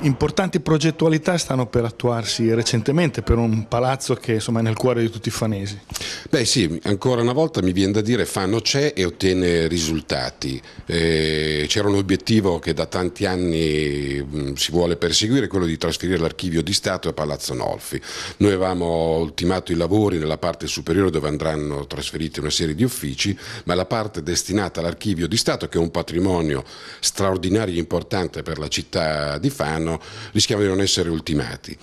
Importanti progettualità stanno per attuarsi recentemente per un palazzo che insomma, è nel cuore di tutti i fanesi. Beh sì, ancora una volta mi viene da dire Fano c'è e ottiene risultati. Eh, C'era un obiettivo che da tanti anni si vuole perseguire è quello di trasferire l'archivio di Stato a Palazzo Nolfi. Noi avevamo ultimato i lavori nella parte superiore dove andranno trasferiti una serie di uffici, ma la parte destinata all'archivio di Stato, che è un patrimonio straordinario e importante per la città di Fano, rischiamo di non essere ultimati.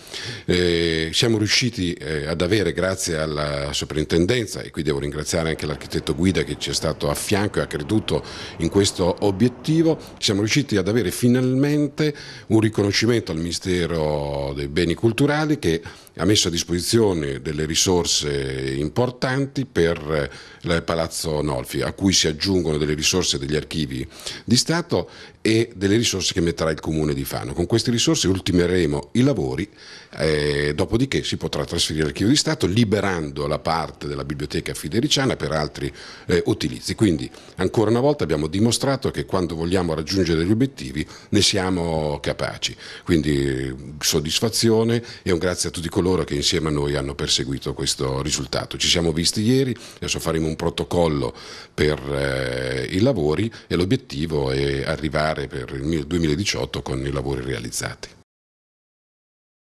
Eh, siamo riusciti eh, ad avere, grazie alla soprintendenza, e qui devo ringraziare anche l'architetto Guida che ci è stato a fianco e ha creduto in questo obiettivo, siamo riusciti ad avere finalmente un riconoscimento al Ministero dei Beni Culturali che ha messo a disposizione delle risorse importanti per eh, il Palazzo Nolfi, a cui si aggiungono delle risorse degli archivi di Stato e delle risorse che metterà il Comune di Fano. Con queste risorse ultimeremo i lavori, eh, dopodiché si potrà trasferire l'archivio di Stato liberando la parte della biblioteca fidericiana per altri eh, utilizzi. Quindi ancora una volta abbiamo dimostrato che quando vogliamo raggiungere gli obiettivi ne siamo capaci efficaci. Quindi soddisfazione e un grazie a tutti coloro che insieme a noi hanno perseguito questo risultato. Ci siamo visti ieri, adesso faremo un protocollo per eh, i lavori e l'obiettivo è arrivare per il 2018 con i lavori realizzati.